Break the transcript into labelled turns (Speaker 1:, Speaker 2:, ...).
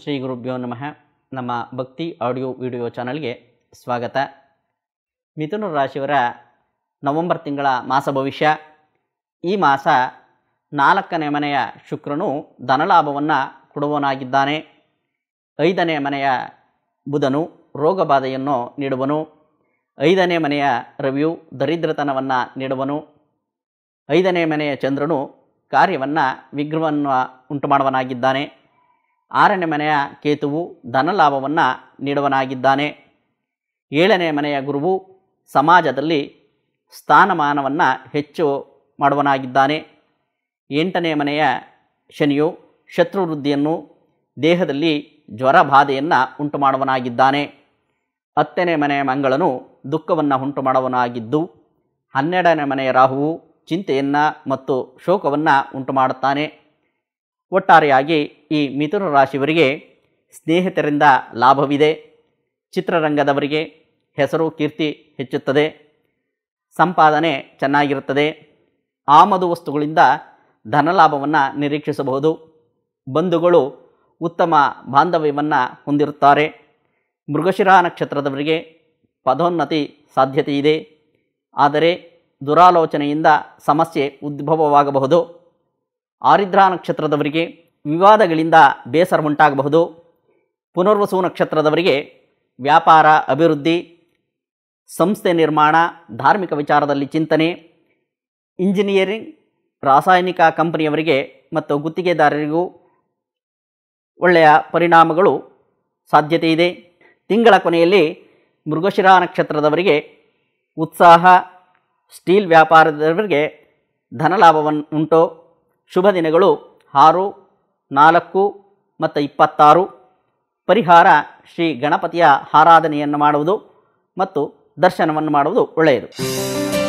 Speaker 1: ಶ್ರೀ ಗುರುಭ್ಯೋ ನಮಃ ನಮ್ಮ ಭಕ್ತಿ ಆಡಿಯೋ ವಿಡಿಯೋ ಚಾನಲ್ಗೆ ಸ್ವಾಗತ ಮಿಥುನ ರಾಶಿಯವರ ನವೆಂಬರ್ ತಿಂಗಳ ಮಾಸ ಭವಿಷ್ಯ ಈ ಮಾಸ ನಾಲ್ಕನೇ ಮನೆಯ ಶುಕ್ರನು ಧನಲಾಭವನ್ನು ಕೊಡುವನಾಗಿದ್ದಾನೆ ಐದನೇ ಮನೆಯ ಬುಧನು ರೋಗಬಾಧೆಯನ್ನು ನೀಡುವನು ಐದನೇ ಮನೆಯ ರವಿಯು ದರಿದ್ರತನವನ್ನು ನೀಡುವನು ಐದನೇ ಮನೆಯ ಚಂದ್ರನು ಕಾರ್ಯವನ್ನು ವಿಘ್ನವನ್ನು ಉಂಟು ಮಾಡುವನಾಗಿದ್ದಾನೆ ಆರನೇ ಮನೆಯ ಕೇತುವು ಧನಲಾಭವನ್ನು ನೀಡುವನಾಗಿದ್ದಾನೆ ಏಳನೇ ಮನೆಯ ಗುರುವು ಸಮಾಜದಲ್ಲಿ ಸ್ಥಾನಮಾನವನ್ನು ಹೆಚ್ಚು ಮಾಡುವನಾಗಿದ್ದಾನೆ ಎಂಟನೇ ಮನೆಯ ಶನಿಯು ಶತ್ರು ವೃದ್ಧಿಯನ್ನು ದೇಹದಲ್ಲಿ ಜ್ವರ ಬಾಧೆಯನ್ನು ಉಂಟು ಮಾಡುವನಾಗಿದ್ದಾನೆ ಹತ್ತನೇ ಮನೆಯ ಮಂಗಳನು ದುಃಖವನ್ನು ಉಂಟು ಮಾಡುವನಾಗಿದ್ದು ಹನ್ನೆರಡನೇ ಮನೆಯ ರಾಹುವು ಚಿಂತೆಯನ್ನು ಮತ್ತು ಶೋಕವನ್ನು ಉಂಟು ಮಾಡುತ್ತಾನೆ ಒಟ್ಟಾರೆಯಾಗಿ ಈ ಮಿಥುನ ರಾಶಿಯವರಿಗೆ ಸ್ನೇಹಿತರಿಂದ ಲಾಭವಿದೆ ಚಿತ್ರರಂಗದವರಿಗೆ ಹೆಸರು ಕೀರ್ತಿ ಹೆಚ್ಚುತ್ತದೆ ಸಂಪಾದನೆ ಚೆನ್ನಾಗಿರುತ್ತದೆ ಆಮದು ವಸ್ತುಗಳಿಂದ ಧನಲಾಭವನ್ನು ನಿರೀಕ್ಷಿಸಬಹುದು ಬಂಧುಗಳು ಉತ್ತಮ ಬಾಂಧವ್ಯವನ್ನು ಹೊಂದಿರುತ್ತಾರೆ ಮೃಗಶಿರಾ ನಕ್ಷತ್ರದವರಿಗೆ ಪದೋನ್ನತಿ ಸಾಧ್ಯತೆ ಇದೆ ಆದರೆ ದುರಾಲೋಚನೆಯಿಂದ ಸಮಸ್ಯೆ ಉದ್ಭವವಾಗಬಹುದು ಆರಿದ್ರಾ ನಕ್ಷತ್ರದವರಿಗೆ ವಿವಾದಗಳಿಂದ ಬೇಸರ ಉಂಟಾಗಬಹುದು ಪುನರ್ವಸು ನಕ್ಷತ್ರದವರಿಗೆ ವ್ಯಾಪಾರ ಅಭಿವೃದ್ಧಿ ಸಂಸ್ಥೆ ನಿರ್ಮಾಣ ಧಾರ್ಮಿಕ ವಿಚಾರದಲ್ಲಿ ಚಿಂತನೆ ಇಂಜಿನಿಯರಿಂಗ್ ರಾಸಾಯನಿಕ ಕಂಪನಿಯವರಿಗೆ ಮತ್ತು ಗುತ್ತಿಗೆದಾರರಿಗೂ ಒಳ್ಳೆಯ ಪರಿಣಾಮಗಳು ಸಾಧ್ಯತೆ ಇದೆ ತಿಂಗಳ ಕೊನೆಯಲ್ಲಿ ಮೃಗಶಿರಾ ನಕ್ಷತ್ರದವರಿಗೆ ಉತ್ಸಾಹ ಸ್ಟೀಲ್ ವ್ಯಾಪಾರದವರಿಗೆ ಧನಲಾಭವನ್ನು ಉಂಟೋ ಶುಭ ದಿನಗಳು ಆರು ನಾಲ್ಕು ಮತ್ತು ಇಪ್ಪತ್ತಾರು ಪರಿಹಾರ ಶ್ರೀ ಗಣಪತಿಯ ಆರಾಧನೆಯನ್ನು ಮಾಡುವುದು ಮತ್ತು ದರ್ಶನವನ್ನು ಮಾಡುವುದು ಒಳ್ಳೆಯದು